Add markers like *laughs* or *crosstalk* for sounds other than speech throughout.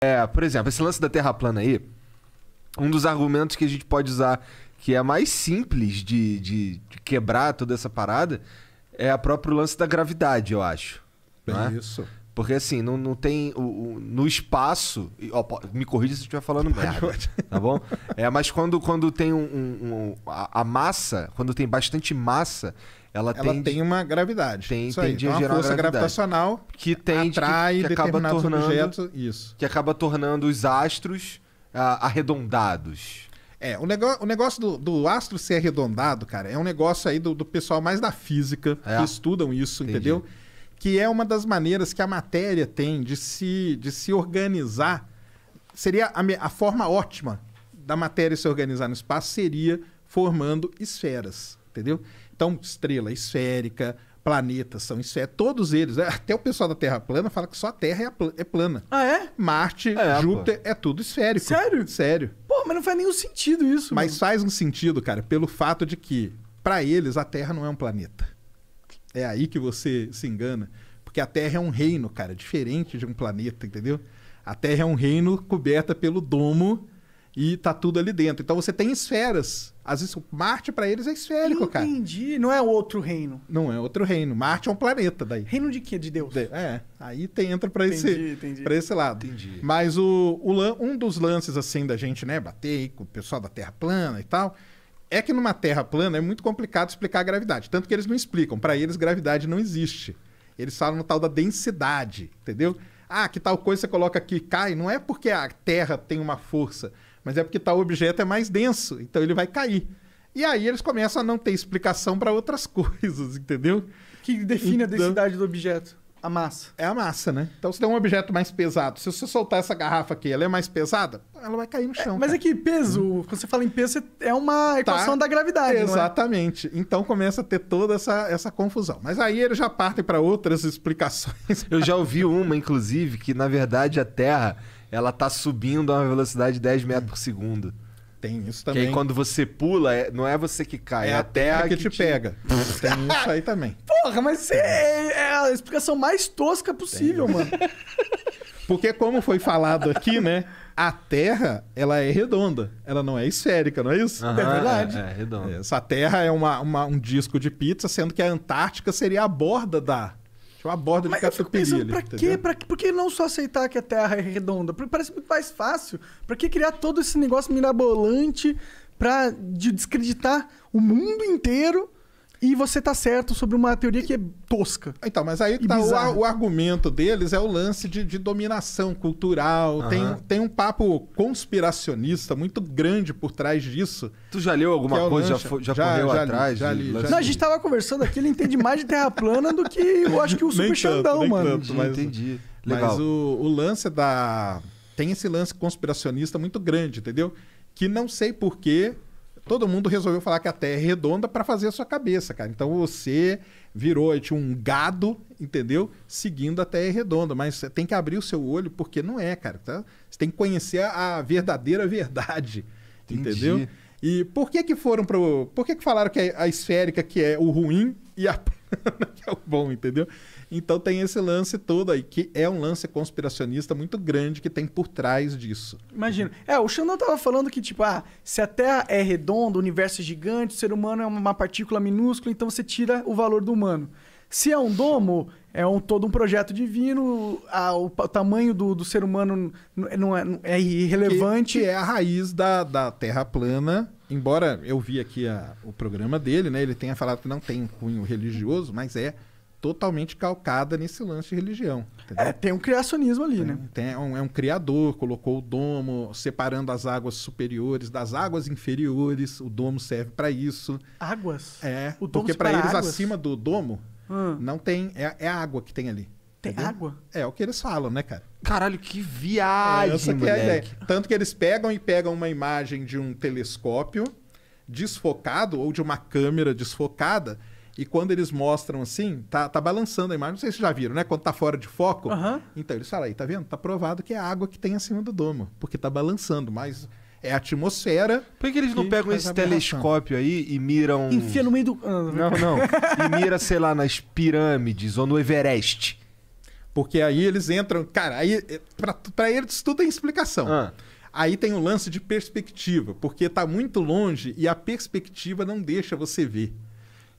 É, por exemplo, esse lance da Terra plana aí, um dos argumentos que a gente pode usar que é mais simples de, de, de quebrar toda essa parada é a próprio lance da gravidade, eu acho. É isso. Porque assim, não, não tem. O, o no espaço. Ó, me corrija se eu estiver falando merda. Tá bom? É, mas quando, quando tem um, um, um a, a, massa, quando tem bastante massa, ela, ela tende, tem uma gravidade. Tem, isso aí. Então é uma força gravitacional que tem atrai que, que acaba tornando objeto, isso. que acaba tornando os astros ah, arredondados. É, o, negócio, o negócio do, do, astro ser arredondado, cara, é um negócio aí do, do pessoal mais da física é. que estudam isso, Entendi. entendeu? Que é uma das maneiras que a matéria tem de se, de se organizar. Seria a, a forma ótima da matéria se organizar no espaço seria formando esferas, entendeu? Então, estrela esférica, planetas são esféricos, todos eles. Né? Até o pessoal da Terra plana fala que só a Terra é, é plana. Ah, é? Marte, é, Júpiter, é tudo esférico. Sério? Sério. Pô, mas não faz nenhum sentido isso. Mas mano. faz um sentido, cara, pelo fato de que, para eles, a Terra não é um planeta. É aí que você se engana. Porque a Terra é um reino, cara, diferente de um planeta, entendeu? A Terra é um reino coberta pelo domo e tá tudo ali dentro. Então você tem esferas. Às vezes Marte para eles é esférico, Entendi. cara. Entendi, não é outro reino. Não é outro reino. Marte é um planeta daí. Reino de quê? De Deus. De... é. Aí tem, entra para esse para esse lado. Entendi. Mas o, o um dos lances assim da gente, né, bater com o pessoal da Terra plana e tal, é que numa Terra plana é muito complicado explicar a gravidade, tanto que eles não explicam. Para eles gravidade não existe. Eles falam no tal da densidade, entendeu? Ah, que tal coisa você coloca aqui cai, não é porque a Terra tem uma força, mas é porque tal objeto é mais denso, então ele vai cair. E aí eles começam a não ter explicação para outras *laughs* coisas, entendeu? Que define então... a densidade do objeto? A massa. É a massa, né? Então você tem um objeto mais pesado. Se você soltar essa garrafa aqui, ela é mais pesada, ela vai cair no é, chão. É, mas cara. é que peso, hum. quando você fala em peso, é uma tá. equação tá. da gravidade, é? Exatamente. É? Então começa a ter toda essa, essa confusão. Mas aí eles já partem para outras *laughs* explicações. Eu já ouvi uma, inclusive, que na verdade a Terra ela tá subindo a uma velocidade de 10 metros por segundo. Tem isso também. Que aí quando você pula, é, não é você que cai, é, é a terra, que, que, te, te... pega. *laughs* Tem isso aí também. Porra, mas é, é a explicação mais tosca possível, mano. *laughs* Porque como foi falado aqui, né? A Terra, ela é redonda. Ela não é esférica, não é isso? Uhum, é verdade. É, é redonda. Essa Terra é uma, uma, um disco de pizza, sendo que a Antártica seria a borda da, tinha uma borda de Mas catupiry eu fico pensando, ali, pra, quê? pra que? Por que não só aceitar que a Terra é redonda? Parece muito mais fácil. Pra que criar todo esse negócio mirabolante pra de descreditar o mundo inteiro e você tá certo sobre uma teoria que é tosca. Então, mas aí tá o, o, argumento deles é o lance de, de dominação cultural. Uhum. Tem, tem um papo conspiracionista muito grande por trás disso. Tu já leu alguma é coisa? Já, já, já correu já atrás? Li, já li, Não, a gente tava conversando aqui, ele entende mais de terra plana do que eu acho que o *laughs* Super Xandão, mano. Tanto, mas, entendi. Legal. Mas o, o lance da. Tem esse lance conspiracionista muito grande, entendeu? Que não sei porquê todo mundo resolveu falar que a Terra é redonda para fazer a sua cabeça, cara. Então você virou tipo, um gado, entendeu? Seguindo a Terra é redonda, mas você tem que abrir o seu olho porque não é, cara. Tá? Você tem que conhecer a verdadeira verdade, Entendi. entendeu? E por que que foram pro, por que que falaram que a esférica que é o ruim e a *laughs* é o bom, entendeu? Então tem esse lance todo aí, que é um lance conspiracionista muito grande que tem por trás disso. Imagina. É, o Xandão tava falando que, tipo, ah, se a Terra é redonda, o universo é gigante, o ser humano é uma partícula minúscula, então você tira o valor do humano. Se é um domo, é um, todo um projeto divino, a, o, o, tamanho do, do ser humano não é, não é irrelevante. Que, que é a raiz da, da Terra plana. Embora eu vi aqui a, o programa dele, né? Ele tenha falado que não tem cunho religioso, mas é totalmente calcada nesse lance de religião. Entendeu? É, tem um criacionismo ali, tem, né? Tem, é um, é um criador, colocou o domo, separando as águas superiores das águas inferiores. O domo serve para isso. Águas? É, o domo porque para eles águas? acima do domo Hum. Não tem. É, é, a água que tem ali. Tem entendeu? água? É, é, o que eles falam, né, cara? Caralho, que é, viagem! essa que é a ideia. Tanto que eles pegam e pegam uma imagem de um telescópio desfocado ou de uma câmera desfocada. E quando eles mostram assim, tá, tá balançando a imagem, não sei se vocês já viram, né? Quando tá fora de foco. Uhum. Então eles falam aí, tá vendo? Tá provado que é a água que tem acima do domo, porque tá balançando, mas é a atmosfera. Por que eles não pegam esse telescópio aí e miram. Enfia no meio do. Ah, não, não. e mira, sei lá, nas pirâmides ou no Everest. Porque aí eles entram. Cara, aí. É, pra, pra eles tudo tem é explicação. Ah. Aí tem um lance de perspectiva, porque tá muito longe e a perspectiva não deixa você ver.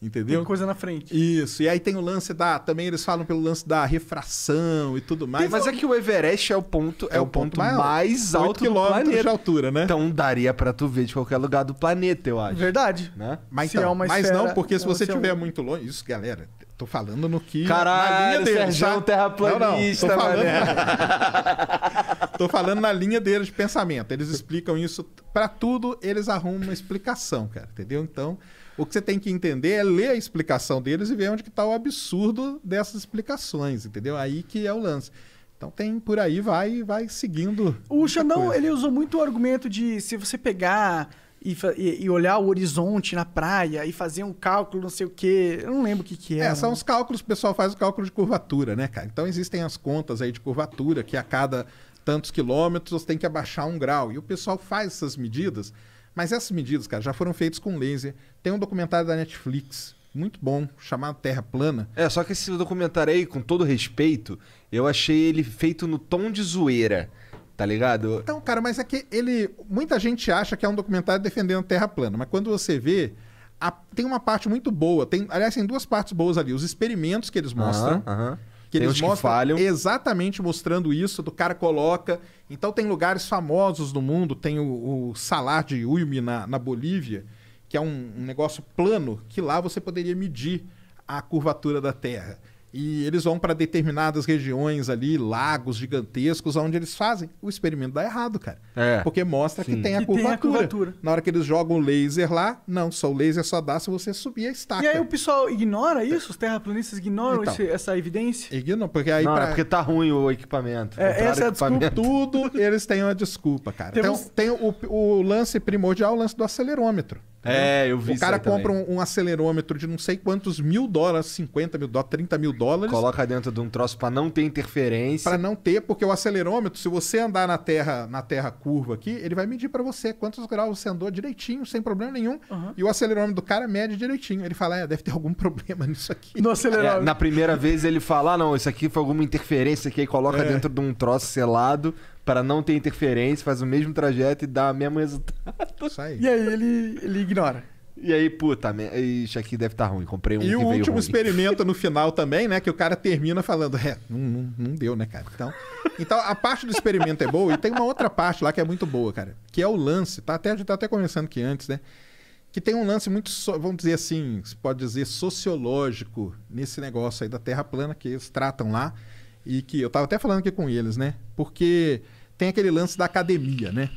Entendeu? Tem coisa na frente. Isso. E aí tem o lance da. Também eles falam pelo lance da refração e tudo mais. Tem, mas é que o Everest é o ponto, é, é o ponto, ponto mais, alto do planeta. de altura, né? Então daria para tu ver de qualquer lugar do planeta, eu acho. Verdade. Né? Mas, é então, é esfera, não, porque se é você estiver muito longe. Isso, galera, tô falando no que. Caralho, na linha dele, Serjão tá? terraplanista, não, não, tô falando, *laughs* Tô falando na linha deles de pensamento. Eles explicam isso para tudo, eles arrumam uma explicação, cara, entendeu? Então, o que você tem que entender é ler a explicação deles e ver onde que tá o absurdo dessas explicações, entendeu? Aí que é o lance. Então tem por aí, vai vai seguindo. O Xandão, coisa. ele usou muito o argumento de se você pegar e, e, olhar o horizonte na praia e fazer um cálculo, não sei o quê. Eu não lembro o que, que É, são os cálculos, o pessoal faz o cálculo de curvatura, né, cara? Então existem as contas aí de curvatura, que a cada tantos quilômetros, tem que abaixar um grau. E o pessoal faz essas medidas, mas essas medidas, cara, já foram feitas com laser. Tem um documentário da Netflix muito bom, chamado Terra Plana. É, só que esse documentário aí, com todo respeito, eu achei ele feito no tom de zoeira tá ligado? Então, cara, mas é que ele. Muita gente acha que é um documentário defendendo a Terra plana, mas quando você vê, a... tem uma parte muito boa. Tem, aliás, tem duas partes boas ali: os experimentos que eles mostram. Uhum, que tem eles mostram que falham. exatamente mostrando isso, do cara coloca. Então tem lugares famosos no mundo, tem o, o Salar de Uyuni na, na Bolívia, que é um, um negócio plano, que lá você poderia medir a curvatura da Terra. E eles vão para determinadas regiões ali, lagos gigantescos, onde eles fazem. O experimento dá errado, cara. É. Porque mostra Sim. que, tem a, tem a, curvatura. Na hora que eles jogam o laser lá, não, só o laser só dá se você subir a estaca. E aí o pessoal ignora isso? Os terraplanistas ignoram então, esse, essa evidência? Ignoram, porque aí. Não, pra... é porque tá ruim o equipamento. É, essa é a desculpa. Tudo eles têm uma desculpa, cara. Temos... Então tem o, o lance primordial, o lance do acelerômetro. É, eu vi O cara compra um, um, acelerômetro de não sei quantos mil dólares, 50 mil dólares, 30 mil dólares. Coloca dentro de um troço para não ter interferência. Para não ter, porque o acelerômetro, se você andar na terra, na terra curva aqui, ele vai medir para você quantos graus você andou direitinho, sem problema nenhum. Uhum. E o acelerômetro do cara mede direitinho. Ele fala, é, deve ter algum *laughs* problema nisso aqui. No acelerômetro. É, na primeira vez ele fala, ah, não, isso aqui foi alguma interferência que aí coloca é. dentro de um troço selado para não ter interferência, faz o mesmo trajeto e dá o mesmo resultado. Isso aí. E aí ele, ele ignora. E aí, puta, isso aqui deve estar tá ruim. Comprei um. E o último ruim. experimento no final também, né? Que o cara termina falando, é, não, não, não, deu, né, cara? Então, então a parte do experimento é boa e tem uma outra parte lá que é muito boa, cara. Que é o lance, tá? Até, a gente tá até conversando aqui antes, né? Que tem um lance muito, vamos dizer assim, se pode dizer sociológico nesse negócio aí da Terra plana que eles tratam lá. E que eu tava até falando aqui com eles, né? Porque tem aquele lance da academia, né?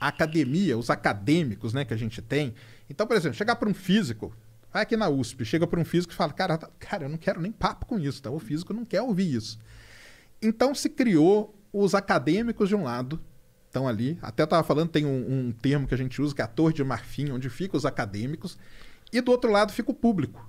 A academia, os acadêmicos, né, que a gente tem. Então, por exemplo, chegar para um físico, vai aqui na USP, chega para um físico e fala: cara, tá, cara, eu não quero nem papo com isso, tá? O físico não quer ouvir isso. Então se criou os acadêmicos de um lado, estão ali. Até estava falando, tem um, um, termo que a gente usa, que é a torre de marfim, onde ficam os acadêmicos. E do outro lado fica o público.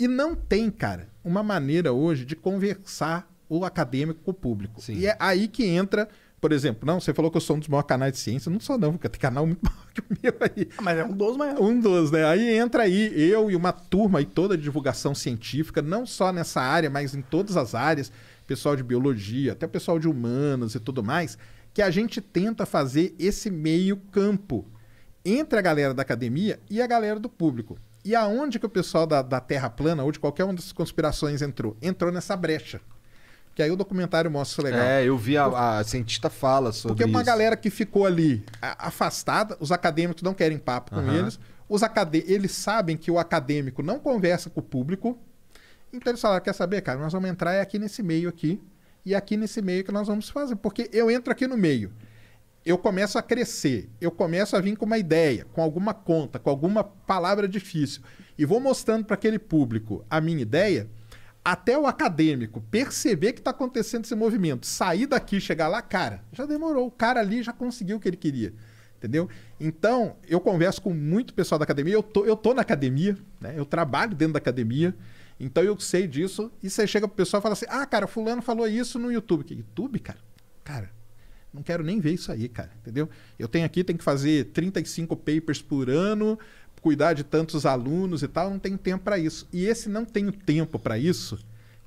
E não tem, cara, uma maneira hoje de conversar o acadêmico com o público. Sim. E é aí que entra por exemplo, não, você falou que eu sou um dos maiores canais de ciência. Não sou, não, porque tem canal muito *laughs* maior que o meu aí. Ah, mas é um dos maiores. Um dos, né? Aí entra aí eu e uma turma e toda de divulgação científica, não só nessa área, mas em todas as áreas. Pessoal de biologia, até pessoal de humanas e tudo mais, que a gente tenta fazer esse meio campo entre a galera da academia e a galera do público. E aonde que o pessoal da, da Terra plana ou de qualquer uma dessas conspirações entrou? Entrou nessa brecha. Que aí o documentário mostra isso legal. É, eu vi a, a cientista fala sobre isso. Porque é uma isso. galera que ficou ali afastada, os acadêmicos não querem papo com uhum. eles. Os eles sabem que o acadêmico não conversa com o público. Então eles falaram, quer saber, cara, nós vamos entrar é aqui nesse meio aqui e aqui nesse meio que nós vamos fazer. Porque eu entro aqui no meio, eu começo a crescer, eu começo a vir com uma ideia, com alguma conta, com alguma palavra difícil, e vou mostrando para aquele público a minha ideia, até o acadêmico perceber que está acontecendo esse movimento, sair daqui, chegar lá, cara, já demorou. O cara ali já conseguiu o que ele queria. Entendeu? Então, eu converso com muito pessoal da academia. Eu tô, eu tô na academia, né? eu trabalho dentro da academia. Então, eu sei disso. E você chega pro pessoal e fala assim: ah, cara, Fulano falou isso no YouTube. Que YouTube, cara? Cara, não quero nem ver isso aí, cara, entendeu? Eu tenho aqui, tem que fazer 35 papers por ano, cuidar de tantos alunos e tal, não tem tempo para isso. E esse não tem tempo para isso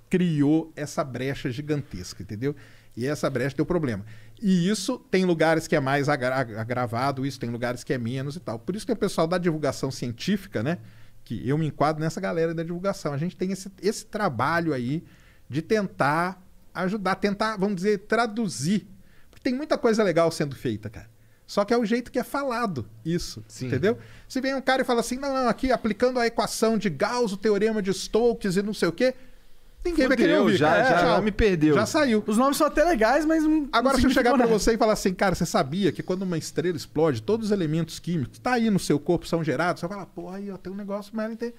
criou essa brecha gigantesca, entendeu? E essa brecha deu problema. E isso tem lugares que é mais agra agravado, isso tem lugares que é menos e tal. Por isso que o pessoal da divulgação científica, né? Que eu me enquadro nessa galera da divulgação. A gente tem esse, esse trabalho aí de tentar ajudar, tentar, vamos dizer, traduzir. Porque tem muita coisa legal sendo feita, cara. Só que é o jeito que é falado isso, Sim. entendeu? Se vem um cara e fala assim, não, não, aqui aplicando a equação de Gauss, o teorema de Stokes e não sei o quê, ninguém Fudeu, vai querer ouvir. Já, cara, é, já, já, me perdeu. Já saiu. Os nomes são até legais, mas não Agora se eu chegar para você e falar assim, cara, você sabia que quando uma estrela explode, todos os elementos químicos que tá aí no seu corpo são gerados, você vai falar, pô, aí ó, tem um negócio, mas não tem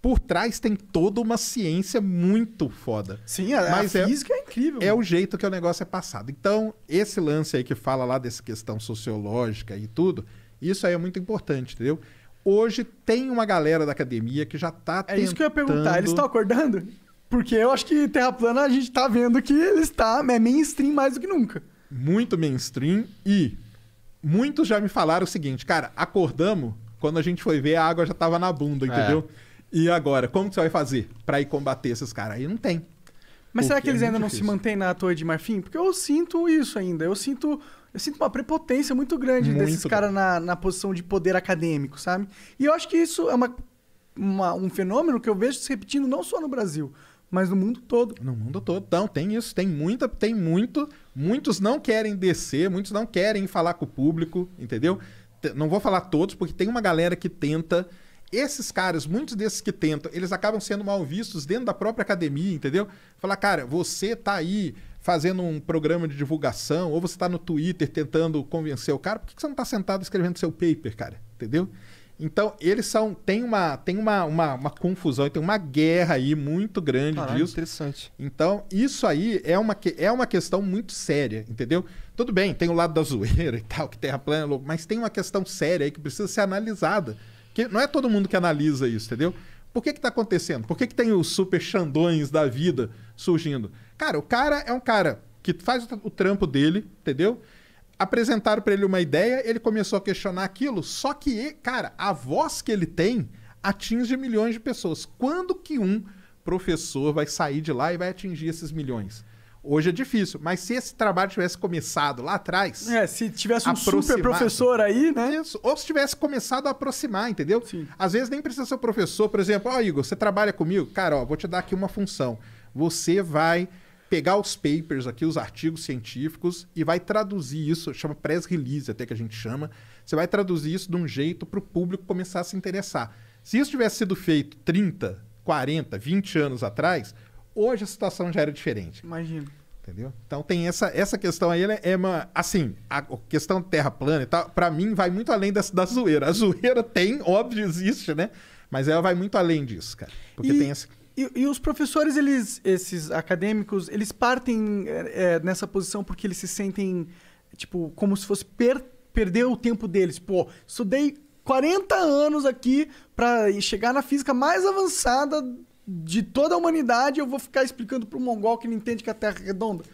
por trás tem toda uma ciência muito foda. Sim, a, Mas a é física é incrível. É mano. o jeito que o negócio é passado. Então, esse lance aí que fala lá dessa questão sociológica e tudo, isso aí é muito importante, entendeu? Hoje tem uma galera da academia que já tá é tentando... É isso que eu ia perguntar. Eles estão acordando? Porque eu acho que Terra Plana a gente tá vendo que ele está é mainstream mais do que nunca. Muito mainstream e muitos já me falaram o seguinte, cara, acordamos, quando a gente foi ver a água já tava na bunda, é. entendeu? É. E agora, como que você vai fazer para ir combater esses caras? Aí não tem. Mas será que é eles é ainda não se mantêm na Torre de Marfim? Porque eu sinto isso ainda. Eu sinto, eu sinto uma prepotência muito grande muito desses caras na, na posição de poder acadêmico, sabe? E eu acho que isso é uma, uma, um fenômeno que eu vejo se repetindo não só no Brasil, mas no mundo todo. No mundo todo. Então, tem isso, tem muita, tem muito. Muitos não querem descer, muitos não querem falar com o público, entendeu? Não vou falar todos, porque tem uma galera que tenta esses caras, muitos desses que tentam, eles acabam sendo mal vistos dentro da própria academia, entendeu? Falar, cara, você tá aí fazendo um programa de divulgação, ou você tá no Twitter tentando convencer o cara, por que você não tá sentado escrevendo seu paper, cara? Entendeu? Então, eles são. Tem uma, tem uma, uma, uma confusão, tem uma guerra aí muito grande Caralho, disso. Interessante. Então, isso aí é uma, é uma questão muito séria, entendeu? Tudo bem, tem o lado da zoeira *laughs* e tal, que terra plana, mas tem uma questão séria aí que precisa ser analisada. Porque não é todo mundo que analisa isso, entendeu? Por que está acontecendo? Por que, que tem os super xandões da vida surgindo? Cara, o cara é um cara que faz o trampo dele, entendeu? Apresentaram para ele uma ideia, ele começou a questionar aquilo, só que, cara, a voz que ele tem atinge milhões de pessoas. Quando que um professor vai sair de lá e vai atingir esses milhões? Hoje é difícil, mas se esse trabalho tivesse começado lá atrás. É, se tivesse um super professor aí, né? Isso, ou se tivesse começado a aproximar, entendeu? Sim. Às vezes nem precisa ser o professor, por exemplo, ó, oh, Igor, você trabalha comigo? Cara, ó, vou te dar aqui uma função. Você vai pegar os papers aqui, os artigos científicos, e vai traduzir isso, chama press release até que a gente chama. Você vai traduzir isso de um jeito para o público começar a se interessar. Se isso tivesse sido feito 30, 40, 20 anos atrás, Hoje a situação já era diferente. Imagino. Entendeu? Então tem essa, essa questão aí, é, é uma, assim, a questão terra plana e tal, para mim vai muito além da, da zoeira. A zoeira tem, óbvio, existe, né? Mas ela vai muito além disso, cara. Porque e, tem essa... E, e, os professores, eles, esses acadêmicos, eles partem é, é, nessa posição porque eles se sentem, tipo, como se fosse per, perder o tempo deles. Pô, estudei 40 anos aqui para chegar na física mais avançada de toda a humanidade, eu vou ficar explicando pro mongol que não entende que a Terra é redonda?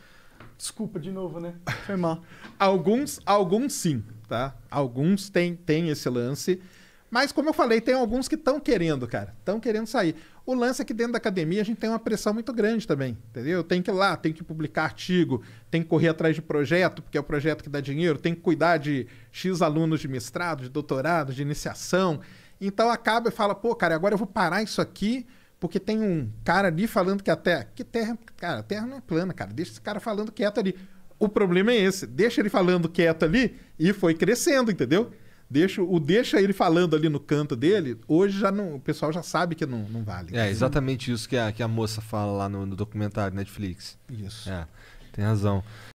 Desculpa de novo, né? Foi mal. alguns, alguns sim, tá? Alguns têm tem esse lance. Mas, como eu falei, tem alguns que estão querendo, cara. Estão querendo sair. O lance é que dentro da academia a gente tem uma pressão muito grande também, entendeu? Tem que ir lá, tem que publicar artigo, tem que correr atrás de projeto, porque é o projeto que dá dinheiro, tem que cuidar de X alunos de mestrado, de doutorado, de iniciação. Então acaba e fala, pô, cara, agora eu vou parar isso aqui porque tem um cara ali falando que a Terra. Que Terra, cara, a Terra não é plana, cara. Deixa esse cara falando quieto ali. O problema é esse. Deixa ele falando quieto ali e foi crescendo, entendeu? Deixa, o deixa ele falando ali no canto dele, hoje já não, o pessoal já sabe que não, não vale. É exatamente isso que a, que a moça fala lá no, no documentário Netflix. Isso. É, tem razão.